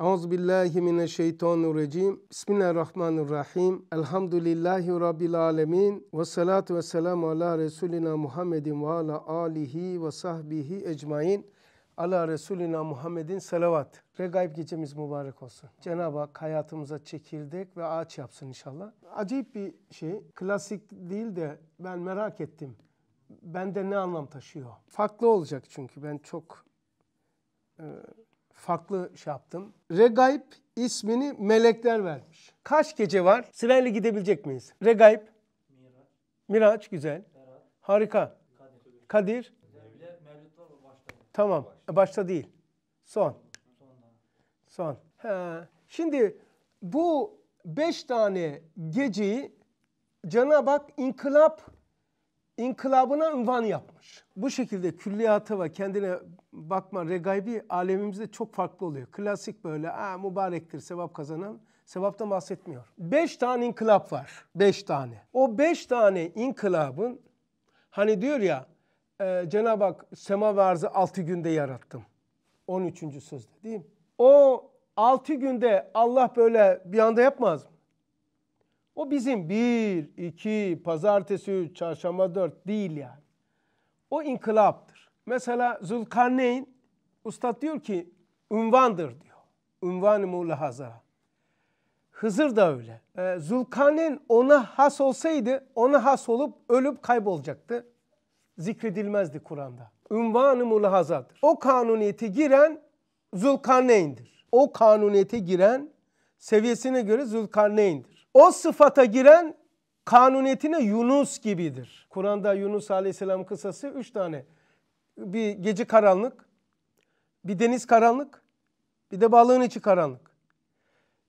Euzubillahimineşşeytanirracim. Bismillahirrahmanirrahim. Elhamdülillahi Rabbil alemin. Ve salatu ve selamu ala Resulina Muhammedin ve ala alihi ve sahbihi ecmain. Ala Resulina Muhammedin salavat. Regaib gecemiz mübarek olsun. Cenab-ı Hak hayatımıza çekirdek ve ağaç yapsın inşallah. Acayip bir şey. Klasik değil de ben merak ettim. Bende ne anlam taşıyor? Farklı olacak çünkü ben çok... E farklı şey yaptım. Regaib ismini melekler vermiş. Kaç gece var? Sırayla gidebilecek miyiz? Regaib. Miraç. Miraç güzel. Berat. Harika. Kadir. Tamam. E, başta değil. Son. Son. He. Şimdi bu beş tane geceyi Cenab-ı Hak inkılap inkılabına ünvan yapmış. Bu şekilde külliyata ve kendine bakma regaybi alemimizde çok farklı oluyor. Klasik böyle Aa, mübarektir sevap kazanan sevapta bahsetmiyor. Beş tane inkılap var. Beş tane. O beş tane inkılabın hani diyor ya e, Cenab-ı Hak sema ve arzı altı günde yarattım. 13. sözde değil mi? O altı günde Allah böyle bir anda yapmaz mı? O bizim bir, iki, pazartesi üç, çarşamba dört değil yani. O inkılaptır. Mesela Zülkarneyn, Ustad diyor ki ünvandır diyor. Ünvan-ı hazara. Hızır da öyle. E, Zulkarneyn ona has olsaydı ona has olup ölüp kaybolacaktı. Zikredilmezdi Kur'an'da. Ünvan-ı mulahazadır. O kanuniyete giren Zulkarneyn'dir. O kanuniyete giren seviyesine göre Zulkarneyn'dir. O sıfata giren kanuniyetine Yunus gibidir. Kur'an'da Yunus aleyhisselam kısası üç tane. Bir gece karanlık, bir deniz karanlık, bir de balığın içi karanlık.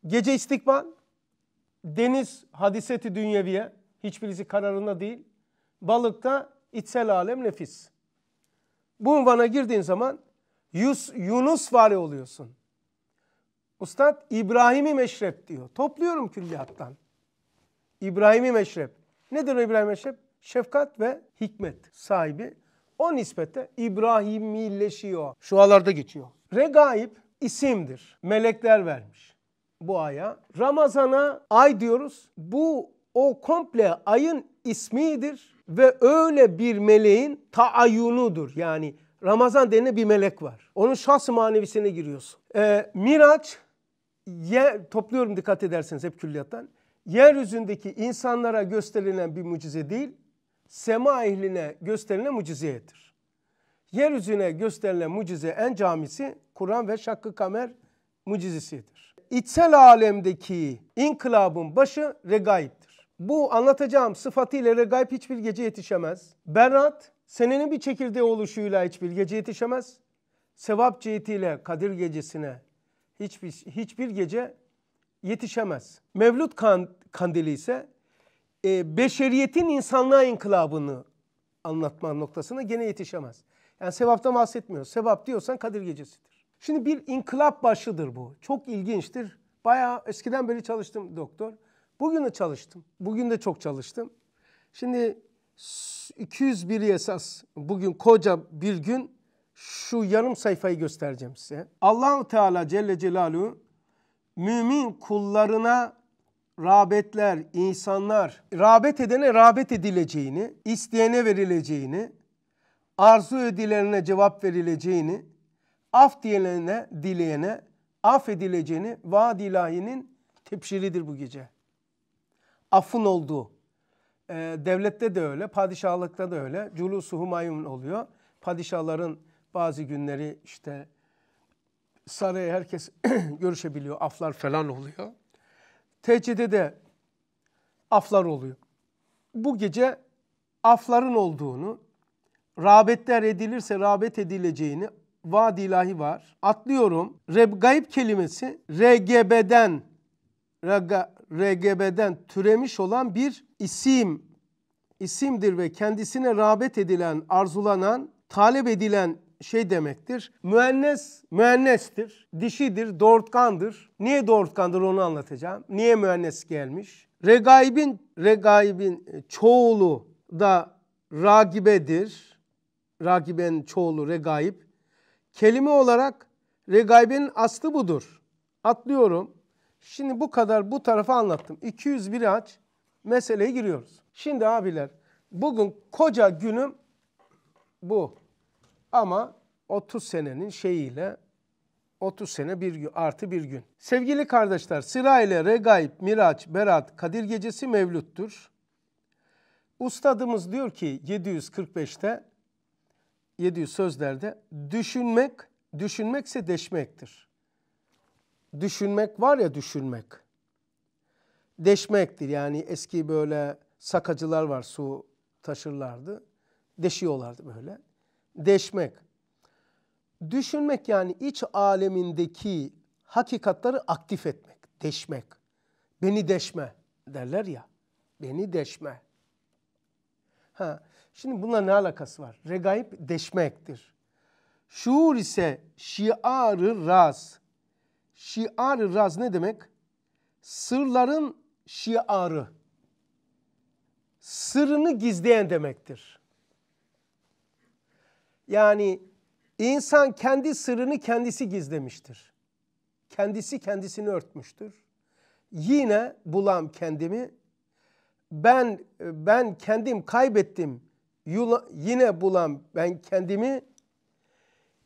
Gece istikbal, deniz hadiseti dünyeviye, hiçbirisi kararında değil. Balıkta içsel alem nefis. Bu unvana girdiğin zaman Yus, Yunus vari oluyorsun. Ustad İbrahim'i meşrep diyor. Topluyorum külliyattan. İbrahimi meşrep. Nedir o İbrahim meşrep? Şefkat ve hikmet sahibi. O nispette İbrahimileşiyor. Şualarda geçiyor. Regaib isimdir. Melekler vermiş bu aya. Ramazana ay diyoruz. Bu o komple ayın ismidir ve öyle bir meleğin taayyunudur. Yani Ramazan denilen bir melek var. Onun şahsı manevisine giriyorsun. Ee, Miraç, ye, topluyorum dikkat ederseniz hep külliyattan yeryüzündeki insanlara gösterilen bir mucize değil, sema ehline gösterilen mucizedir. Yeryüzüne gösterilen mucize en camisi Kur'an ve Şakkı Kamer mucizesidir. İçsel alemdeki inkılabın başı regaibdir. Bu anlatacağım sıfatıyla regaib hiçbir gece yetişemez. Berat senenin bir çekirdeği oluşuyla hiçbir gece yetişemez. Sevap cihetiyle Kadir gecesine hiçbir, hiçbir gece yetişemez. Mevlut Kan Kandili ise e, beşeriyetin insanlığa inkılabını anlatma noktasına gene yetişemez. Yani sevaptan bahsetmiyor. Sevap diyorsan Kadir Gecesi'dir. Şimdi bir inkılap başlıdır bu. Çok ilginçtir. Bayağı eskiden beri çalıştım doktor. Bugün de çalıştım. Bugün de çok çalıştım. Şimdi 201 esas bugün koca bir gün şu yarım sayfayı göstereceğim size. Allahu Teala Celle Celaluhu mümin kullarına rağbetler, insanlar, rağbet edene rağbet edileceğini, isteyene verileceğini, arzu edilene cevap verileceğini, af diyene, dileyene af edileceğini vaad ilahinin tepşiridir bu gece. Affın olduğu. Ee, devlette de öyle, padişahlıkta da öyle. Culusu Humayun oluyor. Padişahların bazı günleri işte saraya herkes görüşebiliyor. Aflar falan oluyor. Teheccüde de aflar oluyor. Bu gece afların olduğunu, rağbetler edilirse rağbet edileceğini vaad ilahi var. Atlıyorum. Reb gayb kelimesi RGB'den RGB'den türemiş olan bir isim isimdir ve kendisine rağbet edilen, arzulanan, talep edilen şey demektir. Müennes müennestir, dişidir, doğurtkandır. Niye doğurtkandır onu anlatacağım. Niye müennes gelmiş? Regaibin regaibin e, çoğulu da ragibedir. Ragibenin çoğulu regaib. Kelime olarak regaibin aslı budur. Atlıyorum. Şimdi bu kadar bu tarafa anlattım. 201 aç meseleye giriyoruz. Şimdi abiler bugün koca günüm bu. Ama 30 senenin şeyiyle 30 sene bir gün, artı bir gün. Sevgili kardeşler sırayla Regaip, Miraç, Berat, Kadir Gecesi mevlüttür. Ustadımız diyor ki 745'te 700 sözlerde düşünmek, düşünmekse deşmektir. Düşünmek var ya düşünmek. Deşmektir yani eski böyle sakacılar var su taşırlardı. Deşiyorlardı böyle deşmek. Düşünmek yani iç alemindeki hakikatları aktif etmek, deşmek. Beni deşme derler ya. Beni deşme. Ha, şimdi bununla ne alakası var? Regaib deşmektir. Şuur ise şiarı raz. Şiarı raz ne demek? Sırların şiarı. Sırrını gizleyen demektir. Yani insan kendi sırrını kendisi gizlemiştir. Kendisi kendisini örtmüştür. Yine bulam kendimi. Ben ben kendim kaybettim. Yula, yine bulam ben kendimi.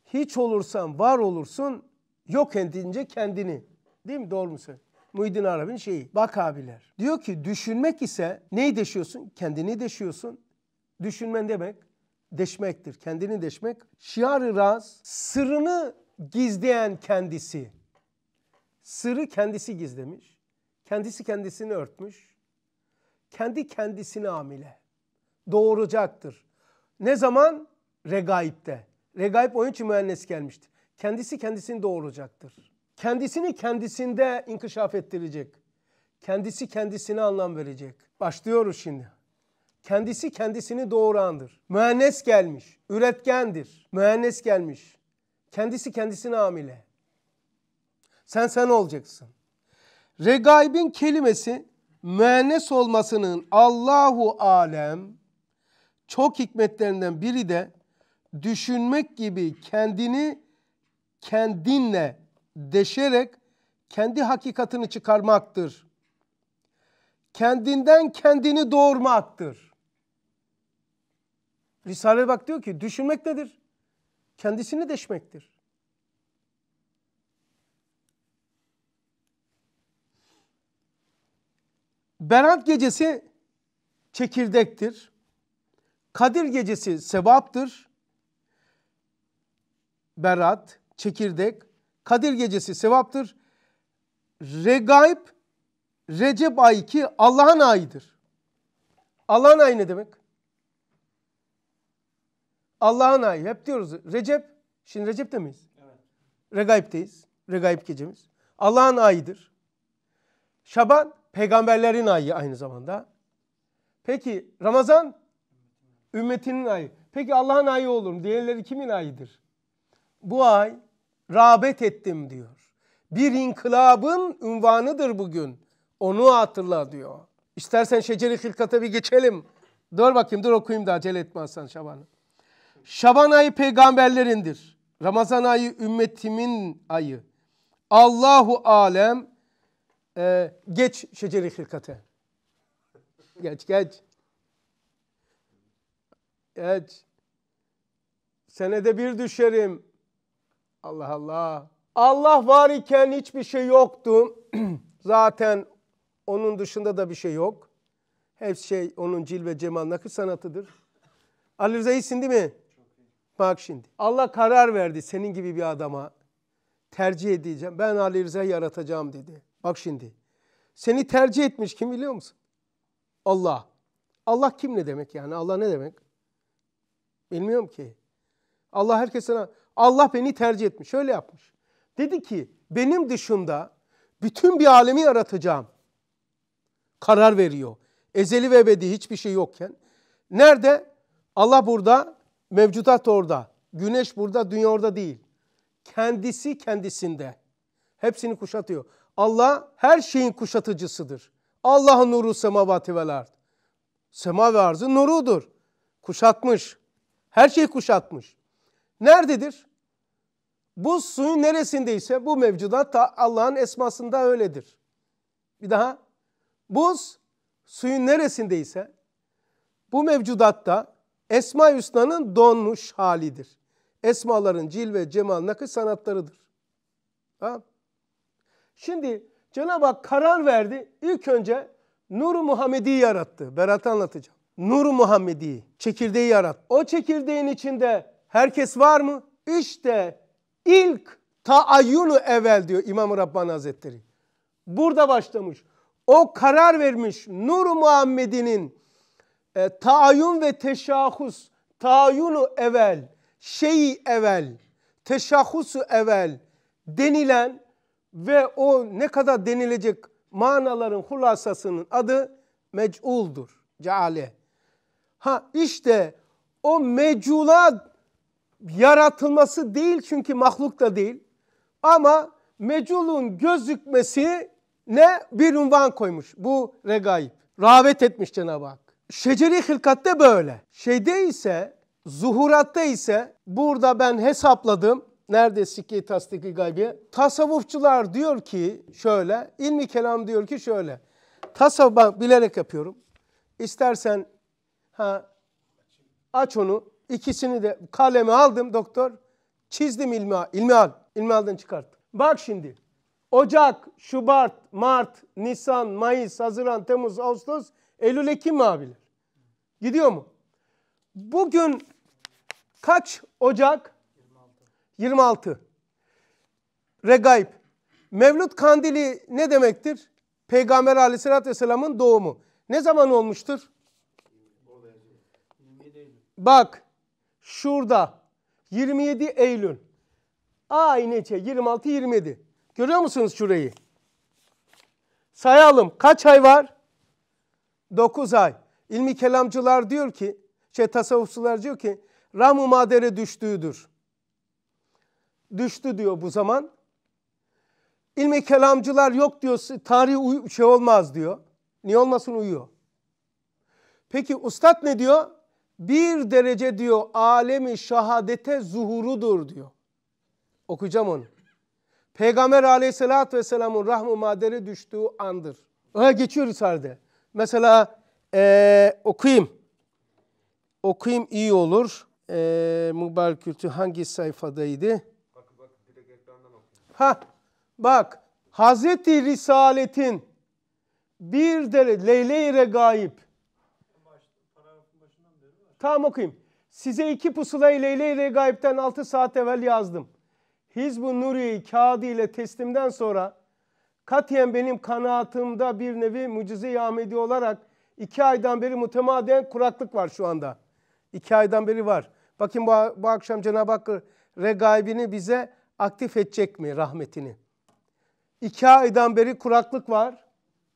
Hiç olursan var olursun. Yok edince kendini. Değil mi? Doğru mu söylüyorum? Muhyiddin Arabi'nin şeyi. Bak abiler. Diyor ki düşünmek ise neyi deşiyorsun? Kendini deşiyorsun. Düşünmen demek deşmektir. Kendini deşmek. Şiar-ı raz sırrını gizleyen kendisi. Sırrı kendisi gizlemiş. Kendisi kendisini örtmüş. Kendi kendisini amile. Doğuracaktır. Ne zaman? Regaib'de. Regaib onun için mühendis gelmiştir. Kendisi kendisini doğuracaktır. Kendisini kendisinde inkişaf ettirecek. Kendisi kendisine anlam verecek. Başlıyoruz şimdi. Kendisi kendisini doğurandır. Mühendis gelmiş, üretkendir. Mühendis gelmiş. Kendisi kendisine amile. Sen sen olacaksın. Regaib'in kelimesi mühendis olmasının Allahu alem çok hikmetlerinden biri de düşünmek gibi kendini kendinle deşerek kendi hakikatini çıkarmaktır. Kendinden kendini doğurmaktır. Risale bak diyor ki düşünmek nedir? Kendisini deşmektir. Berat gecesi çekirdektir. Kadir gecesi sevaptır. Berat, çekirdek, Kadir gecesi sevaptır. Regaib, Recep ayı ki Allah'ın ayıdır. Allah'ın ayı ne demek? Allah'ın ayı. Hep diyoruz Recep. Şimdi Recep'te miyiz? Evet. Regaib'teyiz. Regaib gecemiz. Allah'ın ayıdır. Şaban peygamberlerin ayı aynı zamanda. Peki Ramazan ümmetinin ayı. Peki Allah'ın ayı olur mu? Diğerleri kimin ayıdır? Bu ay rağbet ettim diyor. Bir inkılabın ünvanıdır bugün. Onu hatırla diyor. İstersen Şeceri Hilkat'a bir geçelim. Dur bakayım dur okuyayım da acele etme Hasan Şaban'ı. Şaban ayı peygamberlerindir. Ramazan ayı ümmetimin ayı. Allahu alem e, geç şeceri hilkate. Geç geç. Geç. Senede bir düşerim. Allah Allah. Allah var iken hiçbir şey yoktu. Zaten onun dışında da bir şey yok. Hep şey onun cil ve cemal nakış sanatıdır. Ali Rıza iyisin değil mi? Bak şimdi Allah karar verdi senin gibi bir adama tercih edeceğim. Ben Ali Rıza'yı yaratacağım dedi. Bak şimdi seni tercih etmiş kim biliyor musun? Allah. Allah kim ne demek yani? Allah ne demek? Bilmiyorum ki. Allah herkesine Allah beni tercih etmiş. Şöyle yapmış. Dedi ki benim dışında bütün bir alemi yaratacağım. Karar veriyor. Ezeli ve ebedi hiçbir şey yokken. Nerede? Allah burada Mevcudat orada. Güneş burada, dünya orada değil. Kendisi kendisinde. Hepsini kuşatıyor. Allah her şeyin kuşatıcısıdır. Allah'ın nuru semavati vel ard. Sema ve arzın nurudur. Kuşatmış. Her şeyi kuşatmış. Nerededir? Bu suyun neresindeyse bu mevcudat Allah'ın esmasında öyledir. Bir daha. Buz suyun neresindeyse bu mevcudatta Esma Hüsna'nın donmuş halidir. Esmaların Cil ve cemal, nakış sanatlarıdır. Ha? Şimdi Cenab-ı Hak karar verdi. İlk önce Nur-u Muhammedi'yi yarattı. Berat anlatacağım. Nur-u Muhammedi'yi, çekirdeği yarattı. O çekirdeğin içinde herkes var mı? İşte ilk taayyunu evvel diyor İmam-ı Rabbani Hazretleri. Burada başlamış. O karar vermiş nur Muhammedi'nin e, taayyun ve teşahhus, taayyunu evvel, şeyi evvel, teşahhusu evvel denilen ve o ne kadar denilecek manaların hulasasının adı mec'uldur. Ceale. Ha işte o mecula yaratılması değil çünkü mahluk da değil. Ama meculun gözükmesi ne bir unvan koymuş bu regaib. rahvet etmiş Cenab-ı Hak. Şeceri hılkatte böyle. Şeyde ise, zuhuratta ise burada ben hesapladım. Nerede sikki tasdiki gaybi? Tasavvufçular diyor ki şöyle, ilmi kelam diyor ki şöyle. Tasavvuf ben bilerek yapıyorum. İstersen ha, aç onu. İkisini de kaleme aldım doktor. Çizdim ilmi, ilmi al. İlmi aldın çıkart. Bak şimdi. Ocak, Şubat, Mart, Nisan, Mayıs, Haziran, Temmuz, Ağustos, Eylül, Ekim abiler. Gidiyor mu? Bugün kaç Ocak? 26. 26. Regaib. Mevlüt kandili ne demektir? Peygamber aleyhissalatü vesselamın doğumu. Ne zaman olmuştur? Bak şurada 27 Eylül. Aynı içe 26-27. Görüyor musunuz şurayı? Sayalım. Kaç ay var? 9 ay. İlmi kelamcılar diyor ki, şey tasavvufçular diyor ki, ramu madere düştüğüdür. Düştü diyor bu zaman. İlmi kelamcılar yok diyor, tarih şey olmaz diyor. Niye olmasın uyuyor. Peki ustad ne diyor? Bir derece diyor alemi şahadete zuhurudur diyor. Okuyacağım onu. Peygamber aleyhissalatü vesselamın rahmu madere düştüğü andır. Öyle geçiyor Risale'de. Mesela ee, okuyayım. Okuyayım iyi olur. Ee, Mubarak Kültü hangi sayfadaydı? ha, bak. Hazreti Risalet'in bir de Leyle-i Regaib. Tamam okuyayım. Size iki pusulayı Leyle-i Regaib'den 6 saat evvel yazdım. Hizb-ı Nuri'yi kağıdı ile teslimden sonra katiyen benim kanaatimde bir nevi mucize-i olarak İki aydan beri mütemadiyen kuraklık var şu anda. İki aydan beri var. Bakın bu, bu akşam Cenab-ı Hak regaibini bize aktif edecek mi rahmetini? İki aydan beri kuraklık var.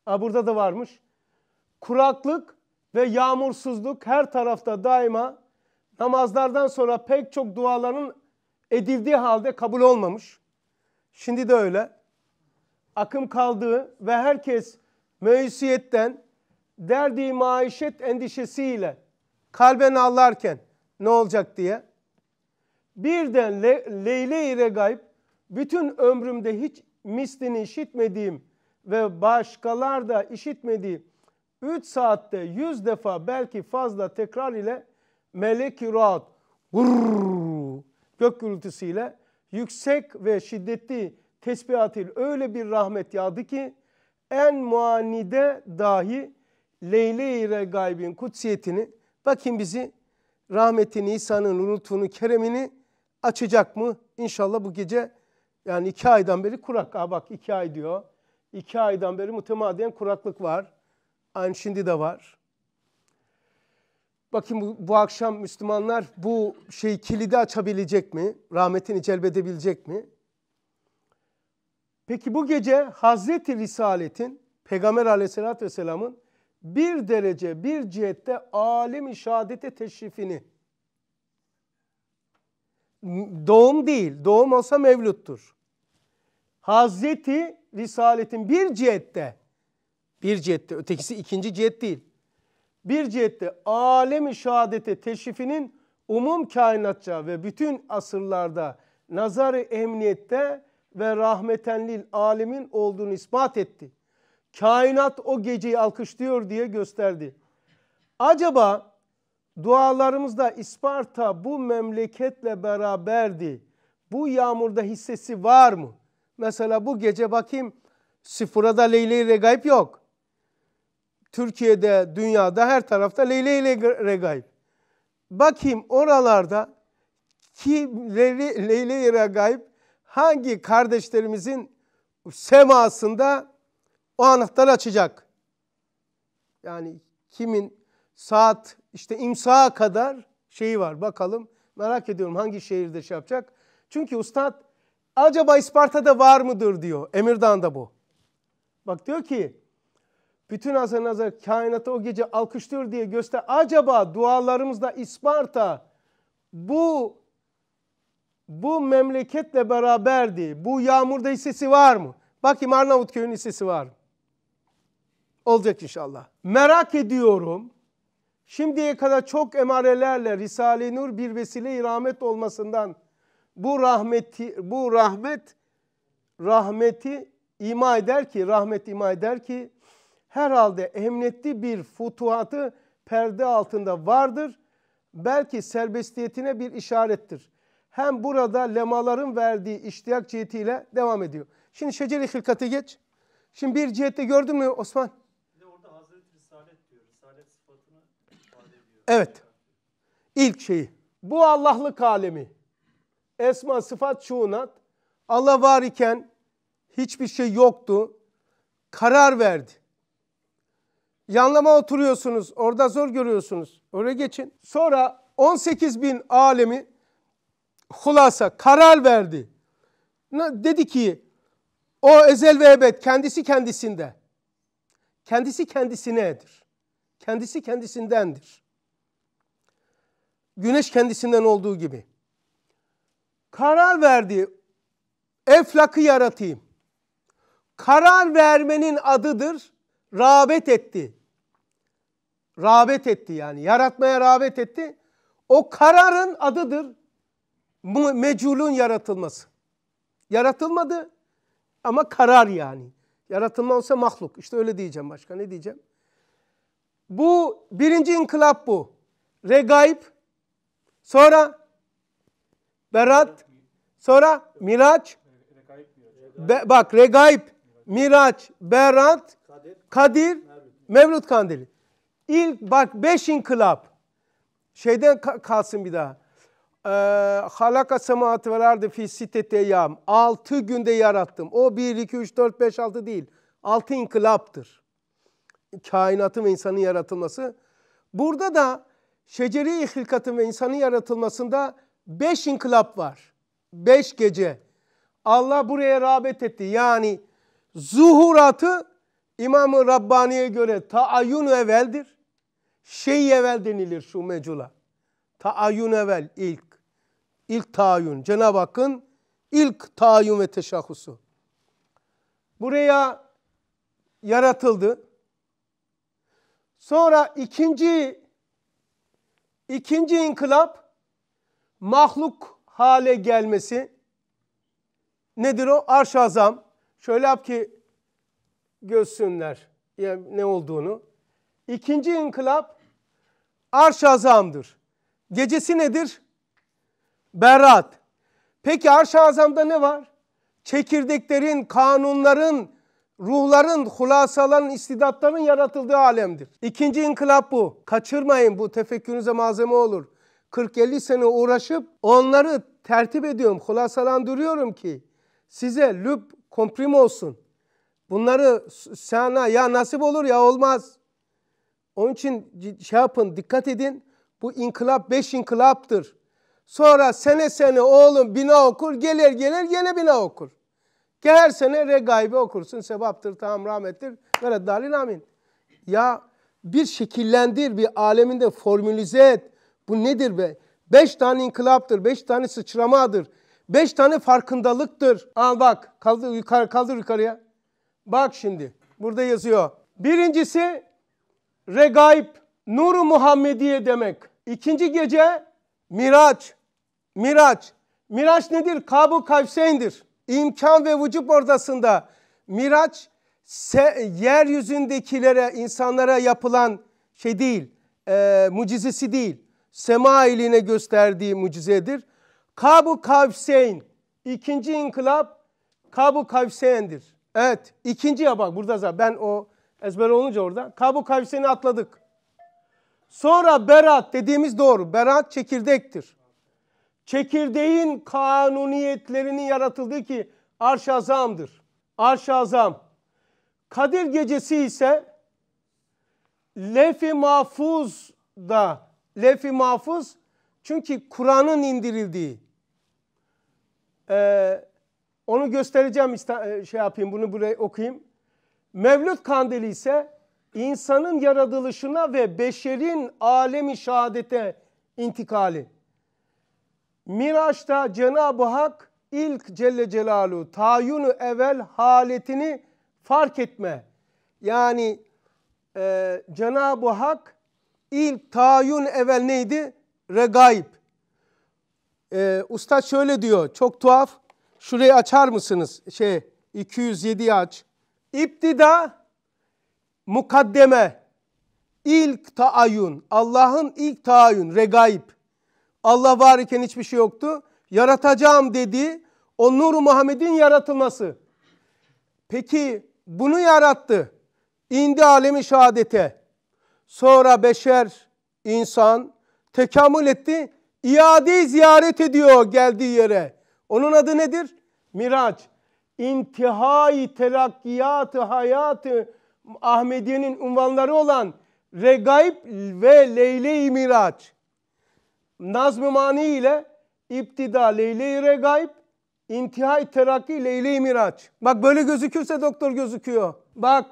Ha, burada da varmış. Kuraklık ve yağmursuzluk her tarafta daima namazlardan sonra pek çok duaların edildiği halde kabul olmamış. Şimdi de öyle. Akım kaldığı ve herkes meyusiyetten, derdi maişet endişesiyle kalben ağlarken ne olacak diye. Birden le, leyle-i regaib bütün ömrümde hiç mislini işitmediğim ve başkalar da işitmediği 3 saatte 100 defa belki fazla tekrar ile melek-i rahat vurr, gök gürültüsüyle yüksek ve şiddetli tesbihatil öyle bir rahmet yağdı ki en muanide dahi Leyle-i Gayb'in kutsiyetini bakayım bizi rahmetini, İsa'nın lütfunu, keremini açacak mı? İnşallah bu gece yani iki aydan beri kurak. Aa bak iki ay diyor. İki aydan beri mütemadiyen kuraklık var. Aynı şimdi de var. Bakın bu, bu akşam Müslümanlar bu şey kilidi açabilecek mi? Rahmetini celbedebilecek mi? Peki bu gece Hazreti Risalet'in, Peygamber aleyhissalatü vesselamın bir derece bir cihette alim-i şehadete teşrifini doğum değil doğum olsa mevluttur. Hazreti Risaletin bir cihette bir cihette ötekisi ikinci cihet değil. Bir cihette alim-i şehadete teşrifinin umum kainatça ve bütün asırlarda nazarı emniyette ve rahmetenlil alemin olduğunu ispat etti. Kainat o geceyi alkışlıyor diye gösterdi. Acaba dualarımızda İsparta bu memleketle beraberdi. Bu yağmurda hissesi var mı? Mesela bu gece bakayım sıfıra da Leyla-i Regaib yok. Türkiye'de, dünyada her tarafta leyla ile Regaib. Bakayım oralarda kim leyla ile Regaib hangi kardeşlerimizin semasında o anahtar açacak. Yani kimin saat işte imsa kadar şeyi var bakalım. Merak ediyorum hangi şehirde şey yapacak. Çünkü ustad acaba İsparta'da var mıdır diyor. Emirdağ'da bu. Bak diyor ki bütün azar nazar kainatı o gece alkışlıyor diye göster. Acaba dualarımızda İsparta bu bu memleketle beraberdi. Bu yağmurda hissesi var mı? Bakayım Arnavutköy'ün hissesi var mı? Olacak inşallah. Merak ediyorum. Şimdiye kadar çok emarelerle Risale-i Nur bir vesile-i rahmet olmasından bu rahmeti bu rahmet rahmeti ima eder ki rahmet ima eder ki herhalde emnetli bir futuhatı perde altında vardır. Belki serbestiyetine bir işarettir. Hem burada lemaların verdiği iştiyak cihetiyle devam ediyor. Şimdi şeceri hilkati geç. Şimdi bir cihette gördün mü Osman? Evet. İlk şeyi. Bu Allah'lık alemi. Esma, sıfat, şunat. Allah var iken hiçbir şey yoktu. Karar verdi. Yanlama oturuyorsunuz. Orada zor görüyorsunuz. oraya geçin. Sonra 18 bin alemi hulasa karar verdi. Dedi ki o ezel ve ebed kendisi kendisinde. Kendisi kendisinedir. Kendisi kendisindendir güneş kendisinden olduğu gibi. Karar verdi. Eflakı yaratayım. Karar vermenin adıdır. Rağbet etti. Rağbet etti yani. Yaratmaya rağbet etti. O kararın adıdır. Bu meculun yaratılması. Yaratılmadı ama karar yani. Yaratılma olsa mahluk. İşte öyle diyeceğim başka ne diyeceğim. Bu birinci inkılap bu. Regaib Sonra berat. Sonra miraç. Be, bak regaib, miraç, berat, kadir, Mevlut kandili. İlk bak beş inkılap. Şeyden kalsın bir daha. Ee, halaka semaatı vel fi sitete yam. Altı günde yarattım. O bir, iki, üç, dört, beş, altı değil. Altı inkılaptır. Kainatın ve insanın yaratılması. Burada da şeceri hilkatın ve insanın yaratılmasında beş inkılap var. Beş gece. Allah buraya rağbet etti. Yani zuhuratı İmam-ı Rabbani'ye göre taayyun eveldir, Şey evvel denilir şu mecula. Taayyun evvel ilk. İlk taayyun. Cenab-ı Hakk'ın ilk taayyun ve teşahhusu. Buraya yaratıldı. Sonra ikinci İkinci inkılap mahluk hale gelmesi. Nedir o? arş azam. Şöyle yap ki gözsünler yani ne olduğunu. İkinci inkılap arş azamdır. Gecesi nedir? Berat. Peki arş azamda ne var? Çekirdeklerin, kanunların, ruhların, hulasaların, istidatların yaratıldığı alemdir. İkinci inkılap bu. Kaçırmayın bu tefekkürünüze malzeme olur. 40-50 sene uğraşıp onları tertip ediyorum, hulasalandırıyorum ki size lüb komprim olsun. Bunları sana ya nasip olur ya olmaz. Onun için şey yapın, dikkat edin. Bu inkılap beş inkılaptır. Sonra sene sene oğlum bina okur, gelir gelir gene bina okur. Ki her sene re gaybe okursun. Sebaptır, tam rahmettir. Ve dalil amin. Ya bir şekillendir, bir aleminde formülize et. Bu nedir be? Beş tane inkılaptır, beş tane sıçramadır. Beş tane farkındalıktır. Al bak, kaldır, yukarı, kaldır yukarıya. Bak şimdi, burada yazıyor. Birincisi regaib, nuru Muhammediye demek. İkinci gece miraç. Miraç. Miraç nedir? Kabu Kavseyn'dir imkan ve vücub ordasında miraç yeryüzündekilere, insanlara yapılan şey değil, e, mucizesi değil. Sema iline gösterdiği mucizedir. Kabu Kavseyn, ikinci inkılap Kabu Kavseyn'dir. Evet, ikinci ya bak burada zaten ben o ezber olunca orada. Kabu Kavseyn'i atladık. Sonra berat dediğimiz doğru. Berat çekirdektir. Çekirdeğin kanuniyetlerinin yaratıldığı ki arş azamdır. Arş azam. Kadir gecesi ise lef-i mahfuz da lef-i mahfuz çünkü Kur'an'ın indirildiği. Ee, onu göstereceğim e, şey yapayım bunu buraya okuyayım. Mevlüt kandili ise insanın yaratılışına ve beşerin alemi şehadete intikali. Miraç'ta Cenab-ı Hak ilk Celle Celaluhu tayyunu evvel haletini fark etme. Yani e, Cenab-ı Hak ilk tayyun evvel neydi? Regaib. E, Usta şöyle diyor çok tuhaf. Şurayı açar mısınız? Şey 207 aç. İptida mukaddeme. İlk taayyun. Allah'ın ilk taayyun. Regaib. Allah var iken hiçbir şey yoktu. Yaratacağım dedi. o Nur Muhammed'in yaratılması. Peki bunu yarattı. İndi alemi şehadete. Sonra beşer, insan tekamül etti. İadeyi ziyaret ediyor geldiği yere. Onun adı nedir? Miraç. İntihai terakkiyatı hayatı Ahmediye'nin unvanları olan Regaib ve Leyle-i Miraç nazm-ı mani ile İptida leyle-i regaib, intihai terakki leyle-i miraç. Bak böyle gözükürse doktor gözüküyor. Bak.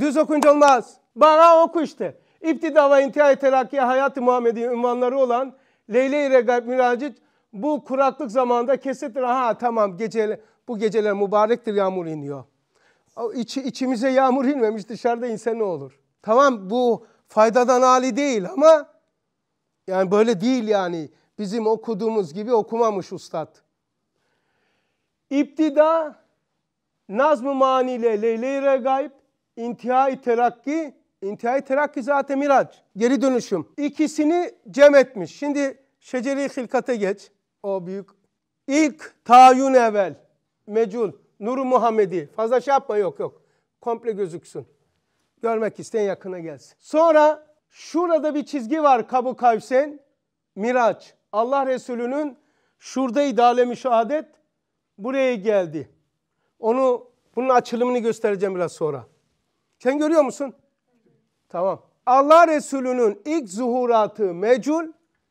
Düz okunca, olmaz. Bana oku işte. İptida ve intihai terakki hayat-ı Muhammedi ünvanları olan leyle-i regaib miracı bu kuraklık zamanında kesettir. Ha tamam gece, bu geceler mübarektir yağmur iniyor. İç, içimize yağmur inmemiş dışarıda insan ne olur? Tamam bu faydadan hali değil ama yani böyle değil yani. Bizim okuduğumuz gibi okumamış ustad. İptida nazm-ı maniyle leyle-i regaib, intihai terakki, intihai terakki zaten mirac, geri dönüşüm. İkisini cem etmiş. Şimdi şeceri hilkate geç. O büyük. İlk tayyun evvel, mecul, nuru Muhammedi. Fazla şey yapma yok yok. Komple gözüksün. Görmek isteyen yakına gelsin. Sonra Şurada bir çizgi var Kabu Kavsen, Miraç. Allah Resulü'nün şurada idale müşahadet buraya geldi. Onu bunun açılımını göstereceğim biraz sonra. Sen görüyor musun? Tamam. Allah Resulü'nün ilk zuhuratı mecul,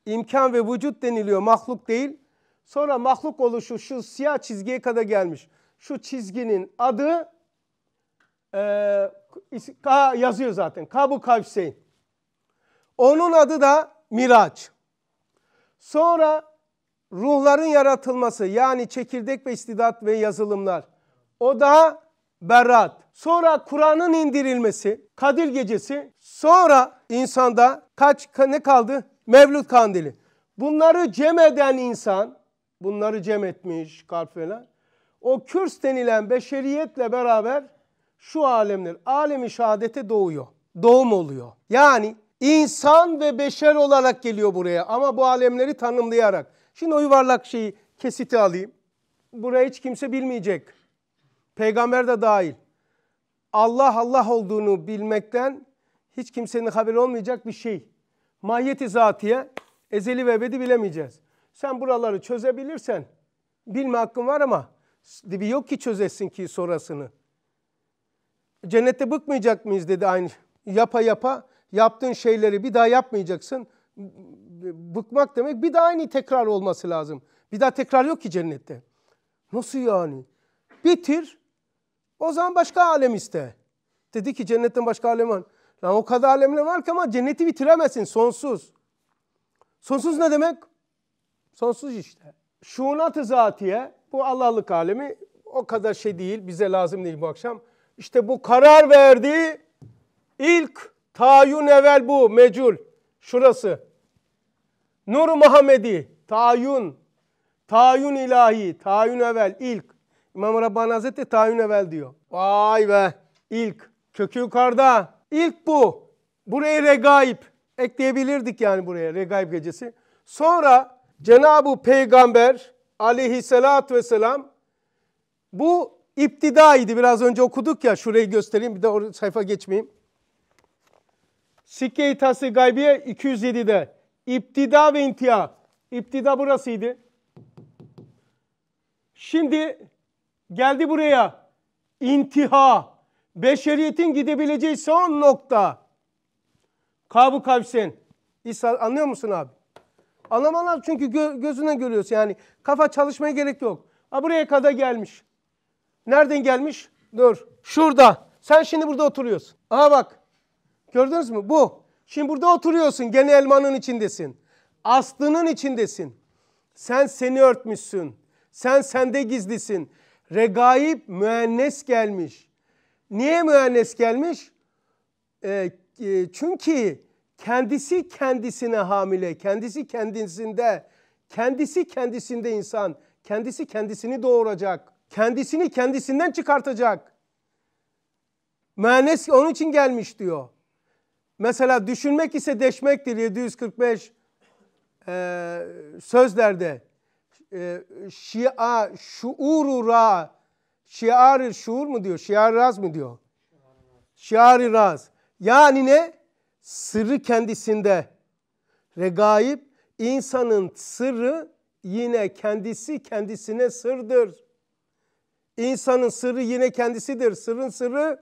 imkan ve vücut deniliyor mahluk değil. Sonra mahluk oluşu şu siyah çizgiye kadar gelmiş. Şu çizginin adı e, yazıyor zaten. Kabu Kavseyn. Onun adı da Miraç. Sonra ruhların yaratılması yani çekirdek ve istidat ve yazılımlar. O da Berat. Sonra Kur'an'ın indirilmesi, Kadir gecesi. Sonra insanda kaç ne kaldı? Mevlüt kandili. Bunları cem eden insan, bunları cem etmiş kalp falan. O kürs denilen beşeriyetle beraber şu alemler, alemi şehadete doğuyor. Doğum oluyor. Yani İnsan ve beşer olarak geliyor buraya ama bu alemleri tanımlayarak. Şimdi o yuvarlak şeyi kesiti alayım. Buraya hiç kimse bilmeyecek. Peygamber de dahil. Allah Allah olduğunu bilmekten hiç kimsenin haberi olmayacak bir şey. Mahiyeti zatiye ezeli ve ebedi bilemeyeceğiz. Sen buraları çözebilirsen bilme hakkın var ama dibi yok ki çözesin ki sonrasını. Cennette bıkmayacak mıyız dedi aynı şey. yapa yapa Yaptığın şeyleri bir daha yapmayacaksın. Bıkmak demek bir daha aynı tekrar olması lazım. Bir daha tekrar yok ki cennette. Nasıl yani? Bitir. O zaman başka alem iste. Dedi ki cennetten başka alem var. Lan o kadar alemler var ki ama cenneti bitiremezsin sonsuz. Sonsuz ne demek? Sonsuz işte. Şuunat-ı zatiye bu Allah'lık alemi o kadar şey değil bize lazım değil bu akşam. İşte bu karar verdiği ilk Tayyun evvel bu mecul. Şurası. Nur Muhammedi. Tayyun. Tayyun ilahi. Tayyun evvel ilk. İmam Rabbani Hazretleri tayyun evvel diyor. Vay be. İlk. Kökü yukarıda. İlk bu. Buraya regaip Ekleyebilirdik yani buraya regaip gecesi. Sonra Cenab-ı Peygamber aleyhissalatü vesselam bu iptidaydı. Biraz önce okuduk ya şurayı göstereyim bir de sayfa geçmeyeyim. Sikke İtası Gaybiye 207'de. İptida ve intiha. İptida burasıydı. Şimdi geldi buraya. İntiha. Beşeriyetin gidebileceği son nokta. Kabu kavsin İsa anlıyor musun abi? Anlamalar çünkü gö gözünden görüyorsun yani. Kafa çalışmaya gerek yok. Ha buraya kadar gelmiş. Nereden gelmiş? Dur. Şurada. Sen şimdi burada oturuyorsun. Aha bak. Gördünüz mü? Bu. Şimdi burada oturuyorsun. Gene elmanın içindesin. Aslının içindesin. Sen seni örtmüşsün. Sen sende gizlisin. Regaib müennes gelmiş. Niye müennes gelmiş? E, e, çünkü kendisi kendisine hamile. Kendisi kendisinde. Kendisi kendisinde insan. Kendisi kendisini doğuracak. Kendisini kendisinden çıkartacak. Müennes onun için gelmiş diyor. Mesela düşünmek ise deşmektir 745 e, sözlerde. E, şia, şuuru ra, şiar şuur mu diyor, şiar raz mı diyor? Şiar raz. Yani ne? Sırrı kendisinde. Regaib, insanın sırrı yine kendisi kendisine sırdır. İnsanın sırrı yine kendisidir. Sırrın sırrı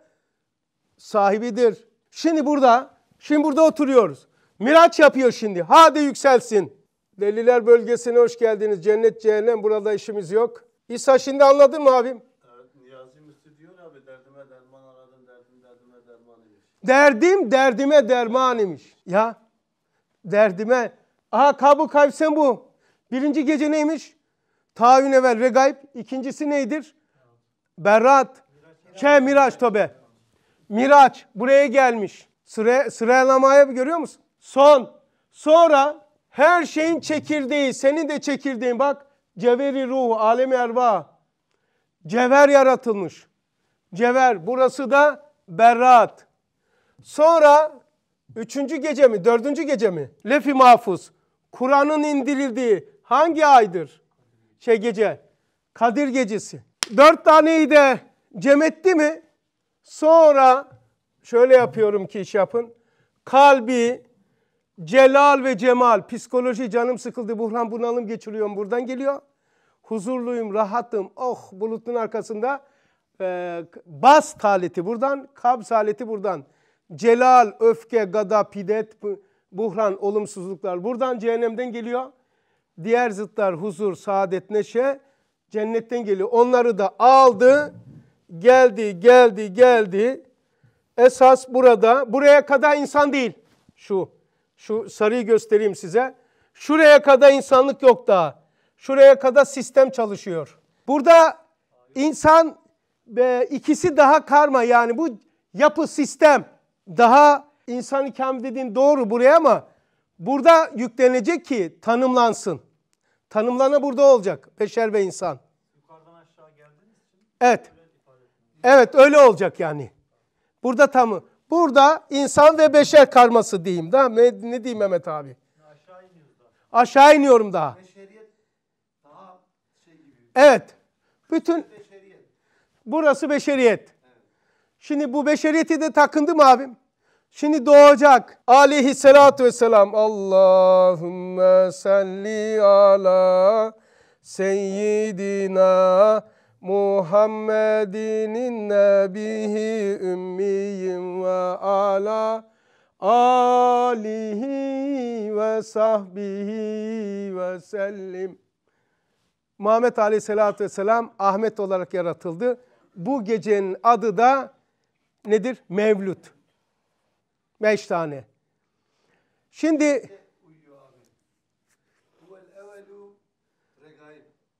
sahibidir. Şimdi burada Şimdi burada oturuyoruz. Miraç yapıyor şimdi. Hadi yükselsin. Deliler bölgesine hoş geldiniz. Cennet cehennem burada işimiz yok. İsa şimdi anladın mı abim? Evet, Niyazi Müftü diyor abi derdime derman aradım derdim derdime derman imiş. Derdim derdime derman Ya derdime. Aha kabu kayfsen bu. Birinci gece neymiş? Taavün evvel regaib. İkincisi neydir? Berat. Ke miraç tobe. Miraç buraya gelmiş. Sıra, sıralamaya görüyor musun? Son. Sonra her şeyin çekirdeği, senin de çekirdeğin bak. ceveri ruhu, alemi erba. cever yaratılmış. cever. burası da berrat. Sonra üçüncü gece mi, dördüncü gece mi? Lefi mahfuz. Kur'an'ın indirildiği hangi aydır? Şey gece, Kadir gecesi. Dört taneyi de cem etti mi? Sonra şöyle yapıyorum ki iş yapın. Kalbi, celal ve cemal, psikoloji canım sıkıldı, buhran bunalım geçiriyorum buradan geliyor. Huzurluyum, rahatım, oh bulutun arkasında. Ee, bas taleti buradan, kabz aleti buradan. Celal, öfke, gada, pidet, buhran, olumsuzluklar buradan cehennemden geliyor. Diğer zıtlar huzur, saadet, neşe cennetten geliyor. Onları da aldı, geldi, geldi, geldi esas burada, buraya kadar insan değil. Şu, şu sarıyı göstereyim size. Şuraya kadar insanlık yok daha. Şuraya kadar sistem çalışıyor. Burada insan e, ikisi daha karma yani bu yapı sistem daha insan ikam dediğin doğru buraya ama burada yüklenecek ki tanımlansın. Tanımlana burada olacak beşer ve insan. Yukarıdan aşağı geldiğiniz için. Evet. evet öyle olacak yani. Burada tamı. Burada insan ve beşer karması diyeyim. Daha ne, ne diyeyim Mehmet abi? Aşağı iniyorum daha. Beşeriyet daha şey gibi. Evet. Bütün beşeriyet. Burası beşeriyet. Şimdi bu beşeriyeti de takındım abim. Şimdi doğacak. Aleyhisselatü vesselam. Allahümme salli ala seyyidina Muhammedin nebihi ümmiyim ve ala alihi ve sahbihi ve sellim. Muhammed Aleyhisselatü Vesselam Ahmet olarak yaratıldı. Bu gecenin adı da nedir? Mevlüt. Beş tane. Şimdi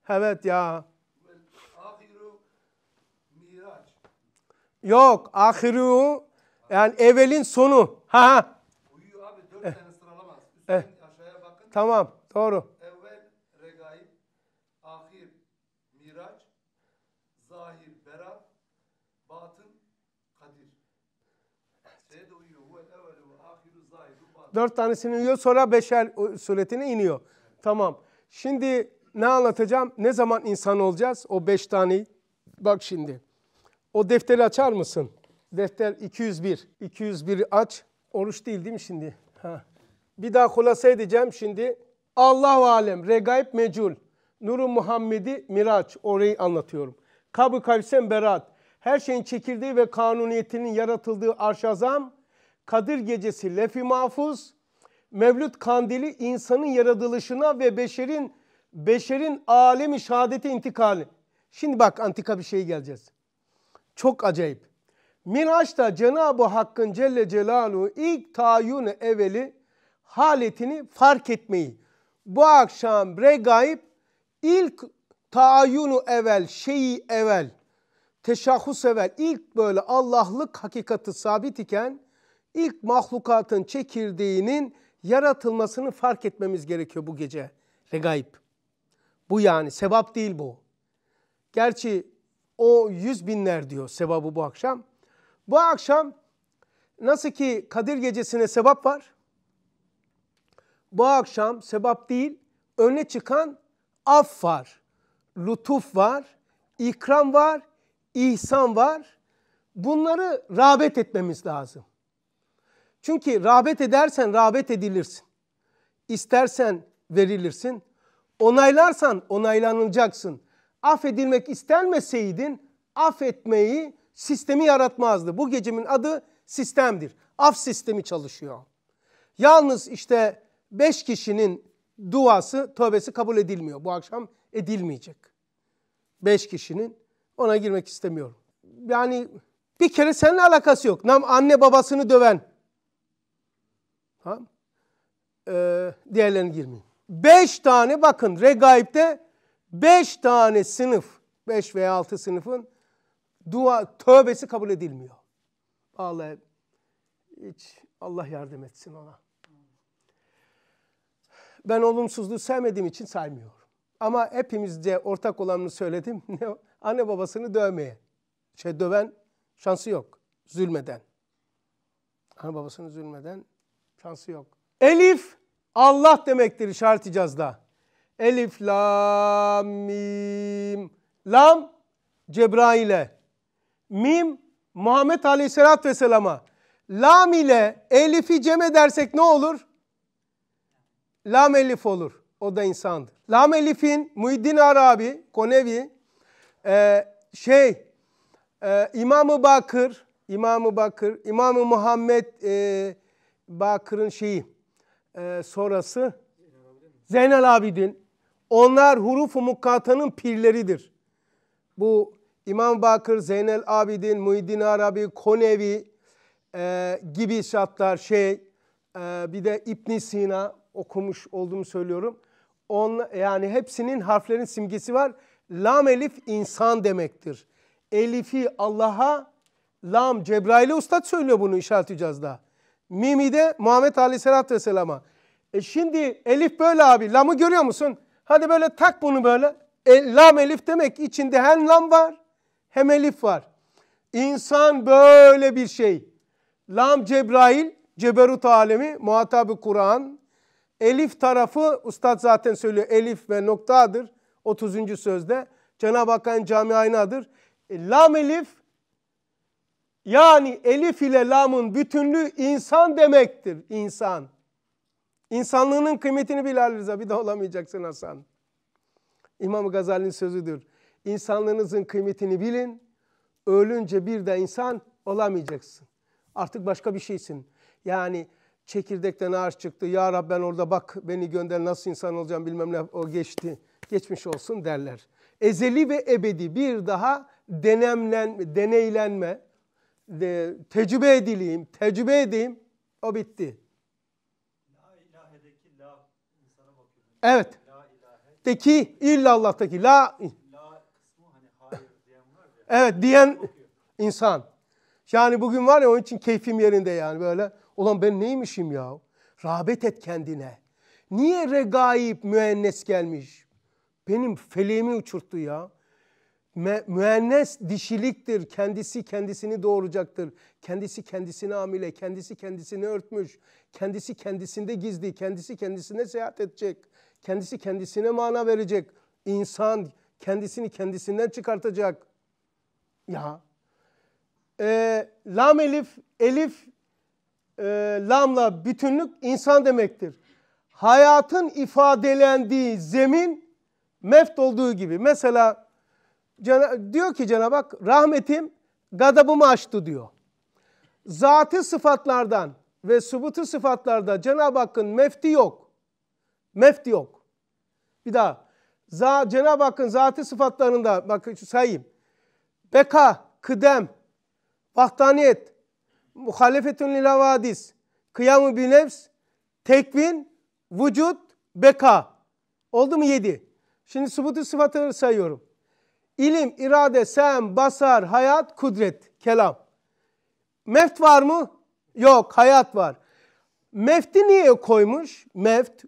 evet ya Yok. Ahiru yani evelin sonu. Ha ha. Uyuyor abi. Dört eh. tane sıralamaz. Üstten eh. aşağıya bakın. Tamam. Doğru. Evvel regaib, ahir miraç, zahir berat, batın kadir. Şeye de uyuyor. Evvelu, ahiru, zahiru, Dört tanesini uyuyor. Sonra beşer suretine iniyor. Tamam. Şimdi ne anlatacağım? Ne zaman insan olacağız? O beş tane. Bak şimdi. O defteri açar mısın? Defter 201. 201 aç. Oruç değil değil mi şimdi? Ha. Bir daha kulasa edeceğim şimdi. Allah alem, regaib mecul. Nuru Muhammed'i Miraç. Orayı anlatıyorum. Kabı kavsem berat. Her şeyin çekirdeği ve kanuniyetinin yaratıldığı arşazam. Kadir gecesi lefi mahfuz. Mevlüt kandili insanın yaratılışına ve beşerin beşerin alemi şehadete intikali. Şimdi bak antika bir şey geleceğiz. Çok acayip. Miraç'ta Cenab-ı Hakk'ın Celle Celaluhu ilk tayyun eveli haletini fark etmeyi. Bu akşam regaib ilk tayyunu evvel, şeyi evvel, teşahhus evvel ilk böyle Allah'lık hakikati sabit iken ilk mahlukatın çekirdeğinin yaratılmasını fark etmemiz gerekiyor bu gece. Regaib. Bu yani sebap değil bu. Gerçi o yüz binler diyor sevabı bu akşam. Bu akşam nasıl ki Kadir gecesine sevap var. Bu akşam sebap değil öne çıkan af var, lütuf var, ikram var, ihsan var. Bunları rağbet etmemiz lazım. Çünkü rağbet edersen rağbet edilirsin. İstersen verilirsin. Onaylarsan onaylanılacaksın affedilmek istenmeseydin affetmeyi sistemi yaratmazdı. Bu gecemin adı sistemdir. Af sistemi çalışıyor. Yalnız işte beş kişinin duası, tövbesi kabul edilmiyor. Bu akşam edilmeyecek. Beş kişinin ona girmek istemiyorum. Yani bir kere seninle alakası yok. Nam anne babasını döven. Ha? Ee, diğerlerine girmeyin. Beş tane bakın regaibde Beş tane sınıf, beş veya altı sınıfın dua tövbesi kabul edilmiyor. Vallahi hiç Allah yardım etsin ona. Ben olumsuzluğu sevmediğim için saymıyorum. Ama hepimizde ortak olanını söyledim. Anne babasını dövmeye. Şey döven şansı yok. Zulmeden. Anne babasını zulmeden şansı yok. Elif Allah demektir şart icazda. Elif, lam, mim. Lam Cebrail'e. Mim Muhammed Aleyhisselatü Vesselam'a. Lam ile Elif'i cem edersek ne olur? Lam Elif olur. O da insandır. Lam Elif'in Muhiddin Arabi, Konevi, e, şey, e, İmam-ı Bakır, İmam-ı Bakır, İmam-ı Muhammed e, Bakır'ın şeyi, e, sonrası Zeynel Abidin, onlar huruf-u mukkatanın pirleridir. Bu İmam Bakır, Zeynel Abidin, Muhyiddin Arabi, Konevi e, gibi şartlar şey e, bir de İbn Sina okumuş olduğumu söylüyorum. On, yani hepsinin harflerin simgesi var. Lam elif insan demektir. Elifi Allah'a, lam Cebrail'e ustad söylüyor bunu işaret daha. Mimi de Muhammed Aleyhisselatü Vesselam'a. E şimdi elif böyle abi, lamı görüyor musun? Hadi böyle tak bunu böyle. E, lam elif demek içinde hem lam var hem elif var. İnsan böyle bir şey. Lam Cebrail, Ceberut alemi, muhatabı Kur'an. Elif tarafı, ustad zaten söylüyor elif ve noktadır 30. sözde. Cenab-ı Hakk'ın camiainadır. E, lam elif yani elif ile lamın bütünlüğü insan demektir. İnsan. İnsanlığının kıymetini bil Ali Rıza. Bir de olamayacaksın Hasan. İmam Gazali'nin sözüdür. İnsanlığınızın kıymetini bilin. Ölünce bir de insan olamayacaksın. Artık başka bir şeysin. Yani çekirdekten ağaç çıktı. Ya Rab ben orada bak beni gönder nasıl insan olacağım bilmem ne o geçti. Geçmiş olsun derler. Ezeli ve ebedi bir daha denemlen, deneylenme, de, tecrübe edileyim, tecrübe edeyim o bitti. Evet. De ki illallah'taki la, la Evet diyen insan. Yani bugün var ya onun için keyfim yerinde yani böyle. Ulan ben neymişim ya? Rabet et kendine. Niye regaib müennes gelmiş? Benim feleğimi uçurttu ya müennes dişiliktir. Kendisi kendisini doğuracaktır. Kendisi kendisini amile, kendisi kendisini örtmüş. Kendisi kendisinde gizli, kendisi kendisine seyahat edecek. Kendisi kendisine mana verecek. İnsan kendisini kendisinden çıkartacak. Ya. E, lam elif, elif e, lamla bütünlük insan demektir. Hayatın ifadelendiği zemin meft olduğu gibi. Mesela diyor ki Cenab-ı Hak rahmetim gadabımı açtı diyor. Zatı sıfatlardan ve subutu sıfatlarda Cenab-ı Hakk'ın mefti yok. Mefti yok. Bir daha. Cenab-ı Hakk'ın zatı sıfatlarında bak sayayım. Beka, kıdem, vahdaniyet, muhalefetün lil havadis, kıyamı bil nefs, tekvin, vücut, beka. Oldu mu yedi? Şimdi subutu sıfatları sayıyorum. İlim, irade, sem, basar, hayat, kudret, kelam. Meft var mı? Yok, hayat var. Mefti niye koymuş? Meft,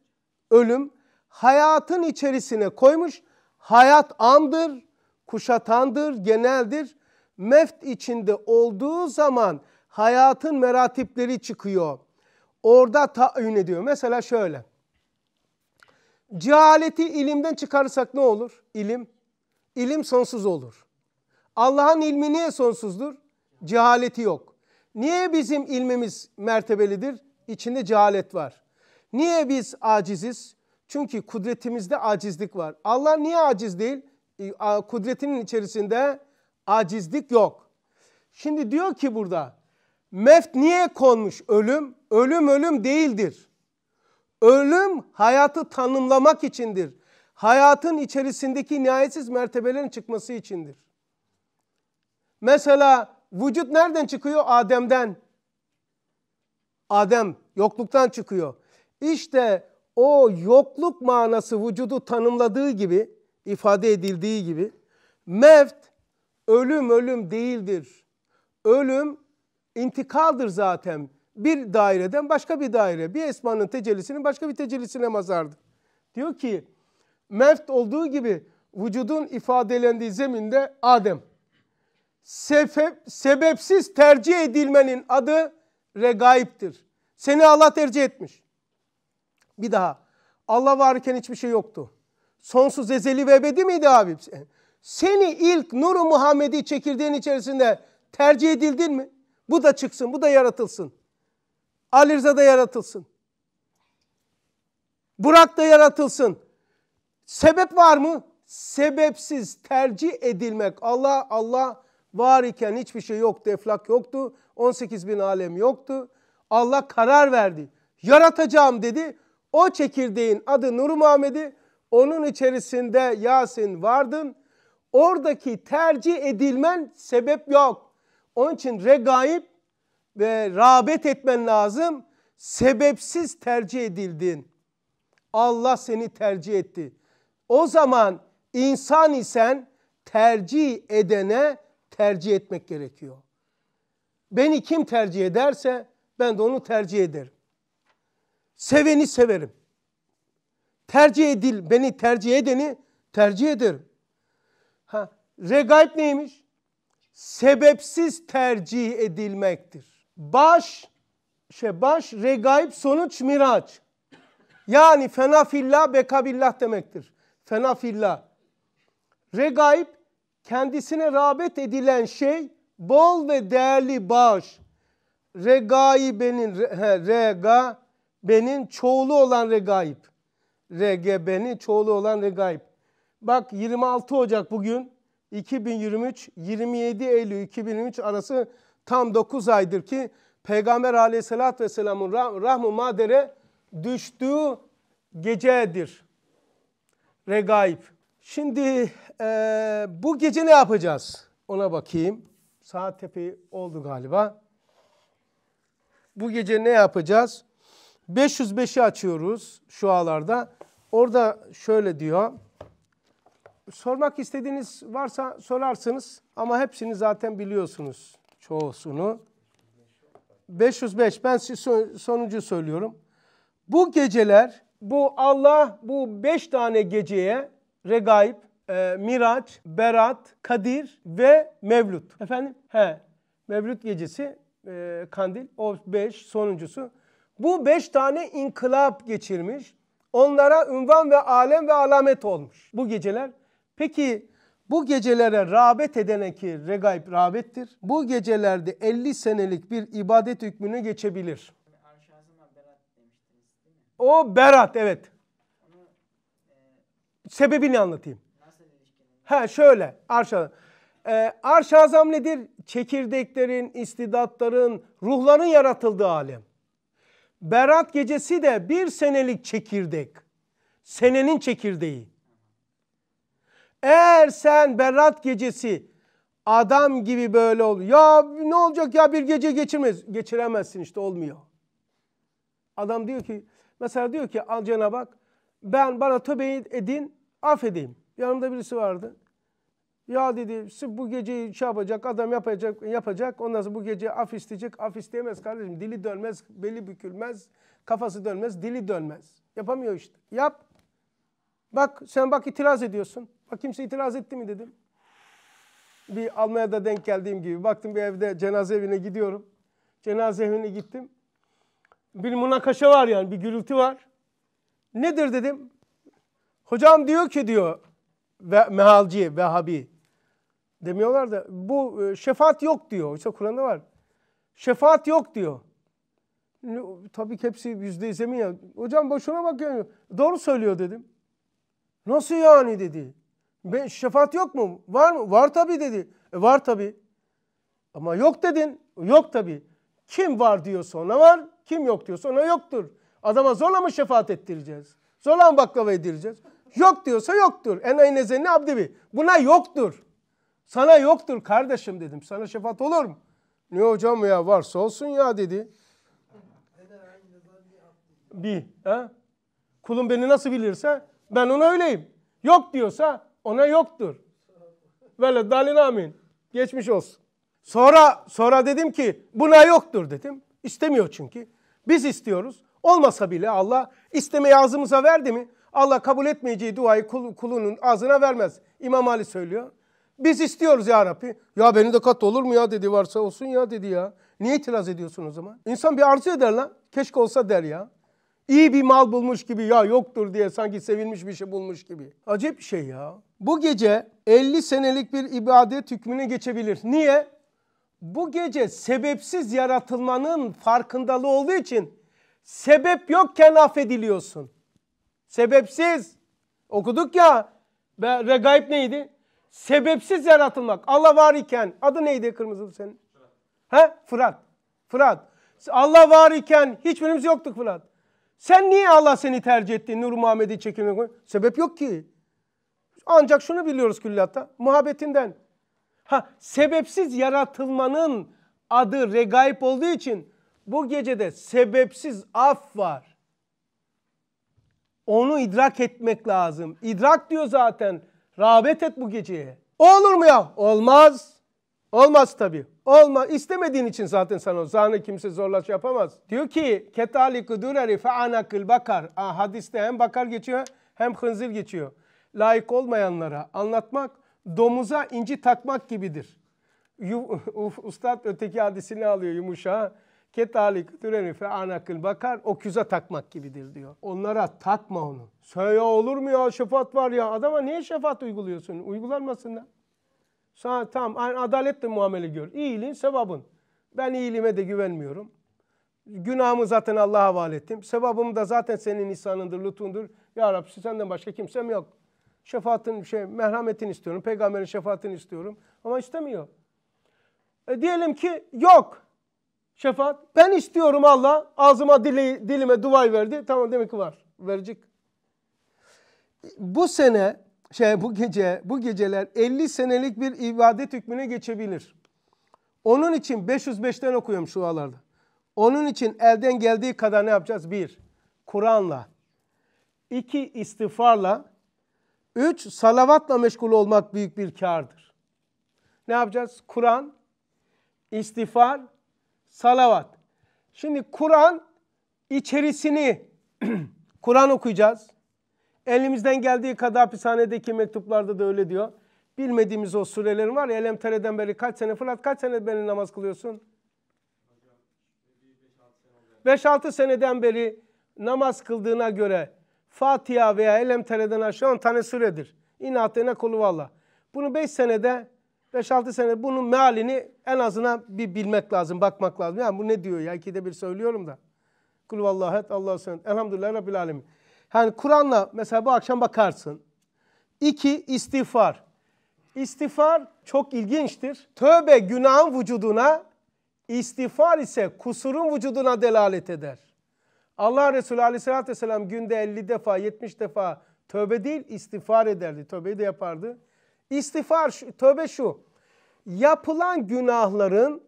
ölüm. Hayatın içerisine koymuş. Hayat andır, kuşatandır, geneldir. Meft içinde olduğu zaman hayatın meratipleri çıkıyor. Orada tayin ediyor. Mesela şöyle. Cehaleti ilimden çıkarırsak ne olur? İlim ilim sonsuz olur. Allah'ın ilmi niye sonsuzdur? Cehaleti yok. Niye bizim ilmimiz mertebelidir? İçinde cehalet var. Niye biz aciziz? Çünkü kudretimizde acizlik var. Allah niye aciz değil? E, kudretinin içerisinde acizlik yok. Şimdi diyor ki burada meft niye konmuş ölüm? Ölüm ölüm değildir. Ölüm hayatı tanımlamak içindir hayatın içerisindeki nihayetsiz mertebelerin çıkması içindir. Mesela vücut nereden çıkıyor? Adem'den. Adem yokluktan çıkıyor. İşte o yokluk manası vücudu tanımladığı gibi, ifade edildiği gibi mevt ölüm ölüm değildir. Ölüm intikaldır zaten. Bir daireden başka bir daire, bir esmanın tecellisinin başka bir tecellisine mazardır. Diyor ki mevt olduğu gibi vücudun ifadelendiği zeminde Adem. Sefep, sebepsiz tercih edilmenin adı regaiptir. Seni Allah tercih etmiş. Bir daha. Allah varken hiçbir şey yoktu. Sonsuz ezeli ve ebedi miydi abi? Seni ilk nuru Muhammedi çekirdeğin içerisinde tercih edildin mi? Bu da çıksın, bu da yaratılsın. Ali Rıza da yaratılsın. Burak da yaratılsın. Sebep var mı? Sebepsiz tercih edilmek. Allah Allah var iken hiçbir şey yoktu, eflak yoktu. 18 bin alem yoktu. Allah karar verdi. Yaratacağım dedi. O çekirdeğin adı Nur Muhammed'i. Onun içerisinde Yasin vardın. Oradaki tercih edilmen sebep yok. Onun için regaib ve rağbet etmen lazım. Sebepsiz tercih edildin. Allah seni tercih etti. O zaman insan isen tercih edene tercih etmek gerekiyor. Beni kim tercih ederse ben de onu tercih ederim. Seveni severim. Tercih edil, beni tercih edeni tercih ederim. Ha, regaib neymiş? Sebepsiz tercih edilmektir. Baş, şey baş, regaib, sonuç, miraç. Yani fena fillah, beka billah demektir fena filla, Regaib kendisine rağbet edilen şey bol ve değerli bağış. Regaibenin he, rega benim çoğulu olan regaib. RGB'nin çoğulu olan regaib. Bak 26 Ocak bugün 2023 27 Eylül 2023 arası tam 9 aydır ki Peygamber aleyhissalatü vesselamın rahm-ı madere düştüğü gecedir. Regaip. Şimdi e, bu gece ne yapacağız? Ona bakayım. Saat tepi oldu galiba. Bu gece ne yapacağız? 505'i açıyoruz şu ağlarda. Orada şöyle diyor. Sormak istediğiniz varsa sorarsınız ama hepsini zaten biliyorsunuz çoğusunu. 505 ben sonucu söylüyorum. Bu geceler bu Allah bu beş tane geceye regaib, e, miraç, berat, kadir ve mevlut. Efendim? He. mevlut gecesi, e, kandil, o beş sonuncusu. Bu beş tane inkılap geçirmiş. Onlara ünvan ve alem ve alamet olmuş bu geceler. Peki bu gecelere rağbet edene ki regaib rağbettir. Bu gecelerde 50 senelik bir ibadet hükmünü geçebilir. O berat evet. Sebebini anlatayım. Ha şöyle arşa. Ee, arş azam nedir? Çekirdeklerin, istidatların, ruhların yaratıldığı alem. Berat gecesi de bir senelik çekirdek. Senenin çekirdeği. Eğer sen Berat gecesi adam gibi böyle ol. Ya ne olacak ya bir gece geçirmez. Geçiremezsin işte olmuyor. Adam diyor ki Mesela diyor ki al Cenab-ı Hak ben bana tövbe edin affedeyim. Yanımda birisi vardı. Ya dedi bu geceyi şey yapacak adam yapacak yapacak ondan sonra bu gece af isteyecek af isteyemez kardeşim dili dönmez beli bükülmez kafası dönmez dili dönmez yapamıyor işte yap bak sen bak itiraz ediyorsun bak kimse itiraz etti mi dedim bir almaya da denk geldiğim gibi baktım bir evde cenaze evine gidiyorum cenaze evine gittim bir münakaşa var yani bir gürültü var. Nedir dedim. Hocam diyor ki diyor ve mehalci, Vehhabi demiyorlar da bu e, şefaat yok diyor. İşte Kur'an'da var. Şefaat yok diyor. Tabii ki hepsi yüzde yüz ya. Hocam boşuna bak yani. Doğru söylüyor dedim. Nasıl yani dedi. Be, şefaat yok mu? Var mı? Var tabii dedi. E, var tabii. Ama yok dedin. Yok tabii. Kim var diyorsa ona var, kim yok diyorsa ona yoktur. Adama zorla mı şefaat ettireceğiz? Zorla mı baklava edireceğiz. Yok diyorsa yoktur. Enayi nezenini abdevi. Buna yoktur. Sana yoktur kardeşim dedim. Sana şefaat olur mu? Ne hocam ya varsa olsun ya dedi. Bir. He? Kulum beni nasıl bilirse ben ona öyleyim. Yok diyorsa ona yoktur. Böyle dalin amin. Geçmiş olsun. Sonra sonra dedim ki buna yoktur dedim. İstemiyor çünkü. Biz istiyoruz. Olmasa bile Allah istemeyi ağzımıza verdi mi? Allah kabul etmeyeceği duayı kul, kulunun ağzına vermez. İmam Ali söylüyor. Biz istiyoruz ya Rabbi. Ya beni de kat olur mu ya dedi varsa olsun ya dedi ya. Niye itiraz ediyorsun o zaman? İnsan bir arzu eder lan. Keşke olsa der ya. İyi bir mal bulmuş gibi ya yoktur diye sanki sevilmiş bir şey bulmuş gibi. Acayip bir şey ya. Bu gece 50 senelik bir ibadet hükmüne geçebilir. Niye? bu gece sebepsiz yaratılmanın farkındalığı olduğu için sebep yokken affediliyorsun. Sebepsiz. Okuduk ya ve regaib neydi? Sebepsiz yaratılmak. Allah var iken adı neydi kırmızılı senin? Fırat. He? Fırat. Fırat. Allah var iken hiçbirimiz yoktuk Fırat. Sen niye Allah seni tercih etti? Nur Muhammed'i çekilmek Sebep yok ki. Ancak şunu biliyoruz külliyatta. Muhabbetinden. Ha sebepsiz yaratılmanın adı regaip olduğu için bu gecede sebepsiz af var. Onu idrak etmek lazım. İdrak diyor zaten. Rağbet et bu geceye. Olur mu ya? Olmaz. Olmaz tabii. Olma istemediğin için zaten sana o zahane kimse zorla şey yapamaz. Diyor ki ketali kudureri anakil bakar. Aa, hadiste hem bakar geçiyor hem hınzir geçiyor. Layık olmayanlara anlatmak domuza inci takmak gibidir. Ustad öteki hadisini alıyor yumuşağa. Ketalik türeni fe anakıl bakar o küze takmak gibidir diyor. Onlara takma onu. Söyle olur mu ya şefaat var ya adama niye şefaat uyguluyorsun? Uygulanmasın da. Sana aynı adaletle muamele gör. İyiliğin sevabın. Ben iyiliğime de güvenmiyorum. Günahımı zaten Allah'a havale ettim. Sevabım da zaten senin insanındır, lütfundur. Ya Rabbi senden başka kimsem yok şefaatin şey merhametin istiyorum. Peygamberin şefaatini istiyorum. Ama istemiyor. E diyelim ki yok şefaat. Ben istiyorum Allah ağzıma dili, dilime duvay verdi. Tamam demek ki var. Verecek. Bu sene şey bu gece bu geceler 50 senelik bir ibadet hükmüne geçebilir. Onun için 505'ten okuyorum şu alarda. Onun için elden geldiği kadar ne yapacağız? Bir, Kur'an'la. iki istiğfarla. Üç, salavatla meşgul olmak büyük bir kardır. Ne yapacağız? Kur'an, istiğfar, salavat. Şimdi Kur'an içerisini Kur'an okuyacağız. Elimizden geldiği kadar hapishanedeki mektuplarda da öyle diyor. Bilmediğimiz o surelerin var ya Elemtere'den beri kaç sene Fırat kaç sene beni namaz kılıyorsun? 5-6 seneden beri namaz kıldığına göre Fatiha veya Elemtere'den aşağı 10 tane süredir. İnatene kuluvalla. Bunu 5 senede 5-6 sene bunun mealini en azından bir bilmek lazım, bakmak lazım. Yani bu ne diyor ya? İkide bir söylüyorum da. Kul vallahu et, Allah'a sen. Elhamdülillah Rabbil alemin. Yani Kur'an'la mesela bu akşam bakarsın. İki, istiğfar. İstiğfar çok ilginçtir. Tövbe günahın vücuduna, istiğfar ise kusurun vücuduna delalet eder. Allah Resulü aleyhissalatü vesselam günde 50 defa 70 defa tövbe değil istiğfar ederdi. Tövbeyi de yapardı. İstiğfar, şu, tövbe şu. Yapılan günahların,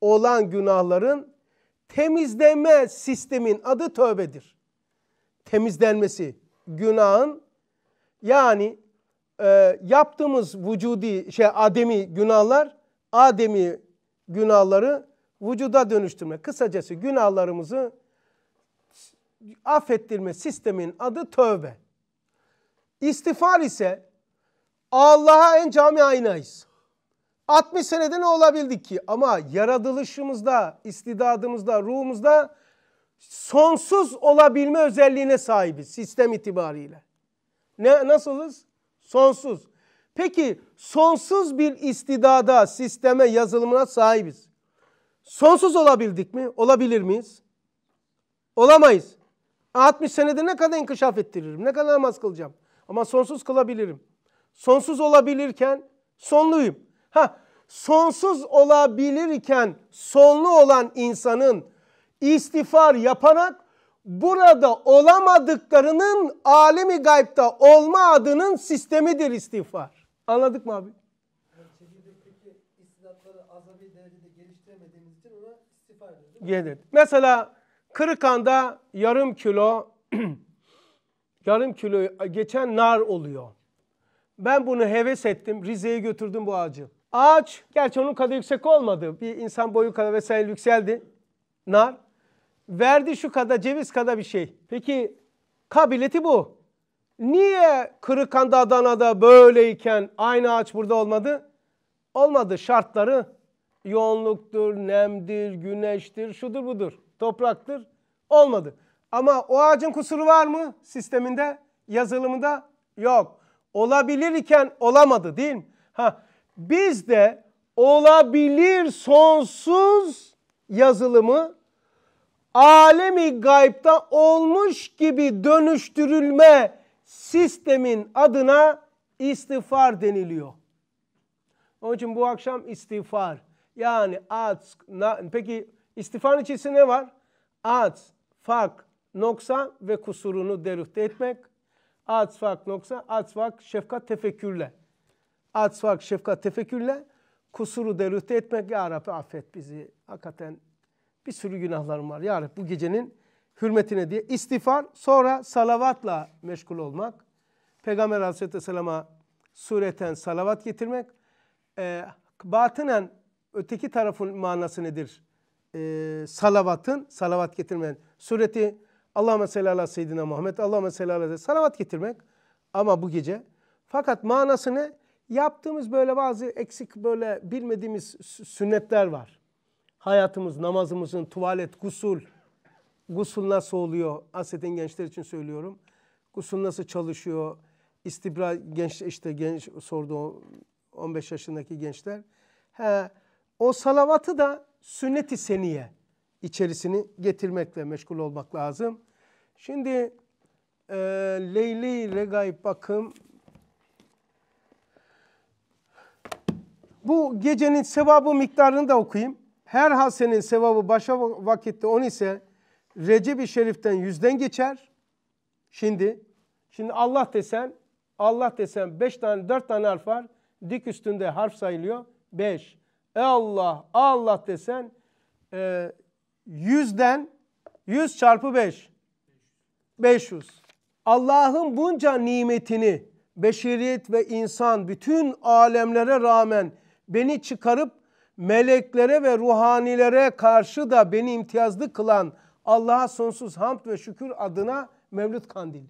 olan günahların temizleme sistemin adı tövbedir. Temizlenmesi, günahın yani e, yaptığımız vücudi şey ademi günahlar, ademi günahları vücuda dönüştürme. Kısacası günahlarımızı affettirme sistemin adı tövbe. İstifar ise Allah'a en cami aynayız. 60 senede ne olabildik ki? Ama yaratılışımızda, istidadımızda, ruhumuzda sonsuz olabilme özelliğine sahibiz sistem itibariyle. Ne, nasılız? Sonsuz. Peki sonsuz bir istidada, sisteme, yazılımına sahibiz. Sonsuz olabildik mi? Olabilir miyiz? Olamayız. 60 senede ne kadar inkişaf ettiririm? Ne kadar namaz kılacağım? Ama sonsuz kılabilirim. Sonsuz olabilirken sonluyum. Ha, sonsuz olabilirken sonlu olan insanın istiğfar yaparak burada olamadıklarının alemi gaybda olma adının sistemidir istiğfar. Anladık mı abi? Yani, Mesela Kırıkan'da yarım kilo yarım kilo e, geçen nar oluyor. Ben bunu heves ettim. Rize'ye götürdüm bu ağacı. Ağaç gerçi onun kadar yüksek olmadı. Bir insan boyu kadar vesaire yükseldi. Nar. Verdi şu kadar ceviz kadar bir şey. Peki kabiliyeti bu. Niye Kırıkan'da, Adana'da böyleyken aynı ağaç burada olmadı? Olmadı şartları yoğunluktur, nemdir, güneştir, şudur budur topraktır. Olmadı. Ama o ağacın kusuru var mı sisteminde, yazılımında? Yok. Olabilir iken olamadı değil mi? Ha, biz de olabilir sonsuz yazılımı alemi gaybda olmuş gibi dönüştürülme sistemin adına istiğfar deniliyor. Onun için bu akşam istiğfar. Yani ask, na, peki İstifan içisi ne var? Az, fak, noksa ve kusurunu derüfte etmek. Az, fak, noksa, az, fak şefkat, tefekkürle. Az, fak şefkat, tefekkürle kusuru derüfte etmek. Ya Rabbi affet bizi. Hakikaten bir sürü günahlarım var. Ya Rabbi bu gecenin hürmetine diye istiğfar sonra salavatla meşgul olmak. Peygamber Aleyhisselam'a sureten salavat getirmek. E, batınen öteki tarafın manası nedir? e, salavatın, salavat getirmen, sureti Allahümme salli ala seyyidina Muhammed, Allahümme salli ala salavat getirmek ama bu gece. Fakat manası ne? Yaptığımız böyle bazı eksik böyle bilmediğimiz sünnetler var. Hayatımız, namazımızın, tuvalet, gusul. Gusul nasıl oluyor? Asetin gençler için söylüyorum. Gusul nasıl çalışıyor? İstibra genç işte genç sordu 15 yaşındaki gençler. He, o salavatı da sünnet-i seniye içerisini getirmekle meşgul olmak lazım. Şimdi e, Leyli Regaib Bakım bu gecenin sevabı miktarını da okuyayım. Her hasenin sevabı başa vakitte 10 ise Recep-i Şerif'ten yüzden geçer. Şimdi şimdi Allah desen Allah desen 5 tane 4 tane harf var. Dik üstünde harf sayılıyor. 5. E Allah, Allah desen e, 100'den 100 çarpı beş yüz. Allah'ın bunca nimetini beşeriyet ve insan bütün alemlere rağmen beni çıkarıp meleklere ve ruhanilere karşı da beni imtiyazlı kılan Allah'a sonsuz hamd ve şükür adına Mevlüt Kandil.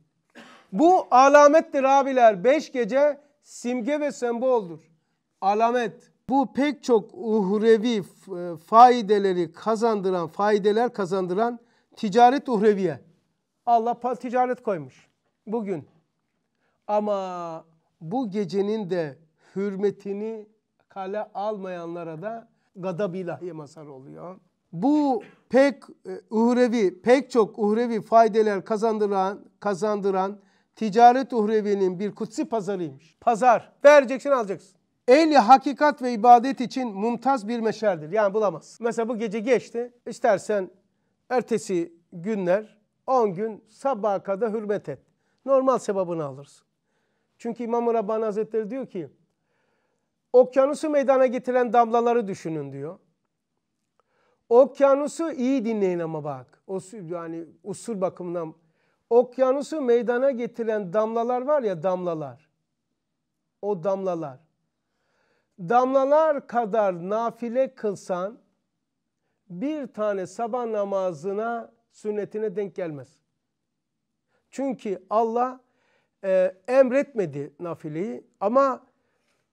Bu alamettir abiler. Beş gece simge ve semboldur. Alamet bu pek çok uhrevi e, faydeleri kazandıran, faydeler kazandıran ticaret uhreviye. Allah ticaret koymuş bugün. Ama bu gecenin de hürmetini kale almayanlara da gadab ilahi mazhar oluyor. Bu pek e, uhrevi, pek çok uhrevi faydeler kazandıran, kazandıran ticaret uhrevinin bir kutsi pazarıymış. Pazar. Vereceksin alacaksın. Ehli hakikat ve ibadet için mumtaz bir meşerdir. Yani bulamaz. Mesela bu gece geçti. İstersen ertesi günler 10 gün sabaha kadar hürmet et. Normal sebabını alırsın. Çünkü İmam-ı Rabbani Hazretleri diyor ki okyanusu meydana getiren damlaları düşünün diyor. Okyanusu iyi dinleyin ama bak. O, yani usul bakımından okyanusu meydana getiren damlalar var ya damlalar. O damlalar damlalar kadar nafile kılsan bir tane sabah namazına sünnetine denk gelmez. Çünkü Allah e, emretmedi nafileyi ama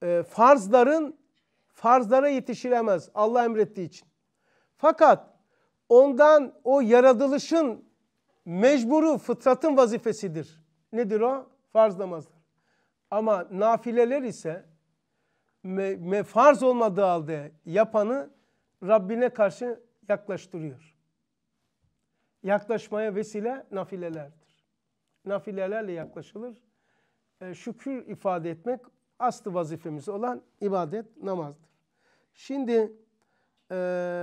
e, farzların farzlara yetişilemez Allah emrettiği için. Fakat ondan o yaratılışın mecburu fıtratın vazifesidir. Nedir o? Farz namazlar. Ama nafileler ise me, me farz olmadığı halde yapanı Rabbine karşı yaklaştırıyor. Yaklaşmaya vesile nafilelerdir. Nafilelerle yaklaşılır. E, şükür ifade etmek aslı vazifemiz olan ibadet namazdır. Şimdi e,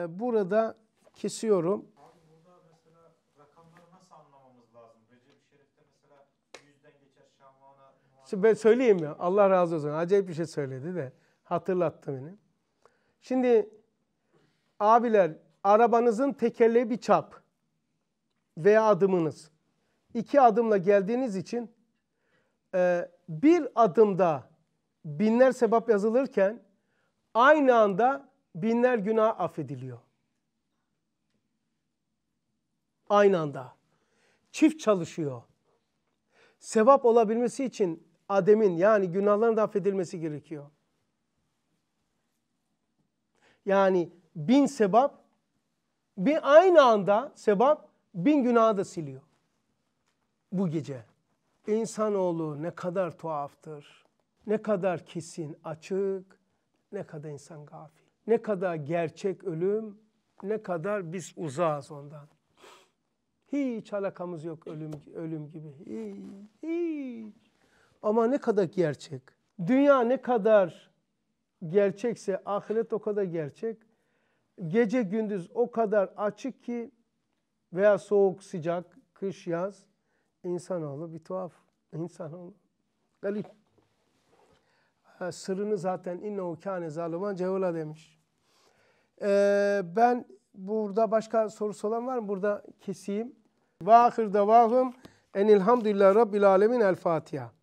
burada kesiyorum. ben söyleyeyim ya Allah razı olsun acayip bir şey söyledi de. Hatırlattı beni. Şimdi abiler arabanızın tekerleği bir çap veya adımınız. iki adımla geldiğiniz için e, bir adımda binler sebap yazılırken aynı anda binler günah affediliyor. Aynı anda. Çift çalışıyor. Sevap olabilmesi için ademin yani günahların da affedilmesi gerekiyor. Yani bin sebap bir aynı anda sebap bin günahı da siliyor. Bu gece. İnsanoğlu ne kadar tuhaftır. Ne kadar kesin açık. Ne kadar insan gafil. Ne kadar gerçek ölüm. Ne kadar biz uzağız ondan. Hiç alakamız yok ölüm ölüm gibi. Hiç. hiç. Ama ne kadar gerçek. Dünya ne kadar gerçekse ahiret o kadar gerçek. Gece gündüz o kadar açık ki veya soğuk sıcak, kış yaz insanoğlu bir tuhaf insanoğlu. Galip. Ha, sırrını zaten innehu kâne zaluman cehula demiş. Ee, ben burada başka sorusu olan var mı? Burada keseyim. Ve ahir davahım enilhamdülillah rabbil alemin el Fatiha.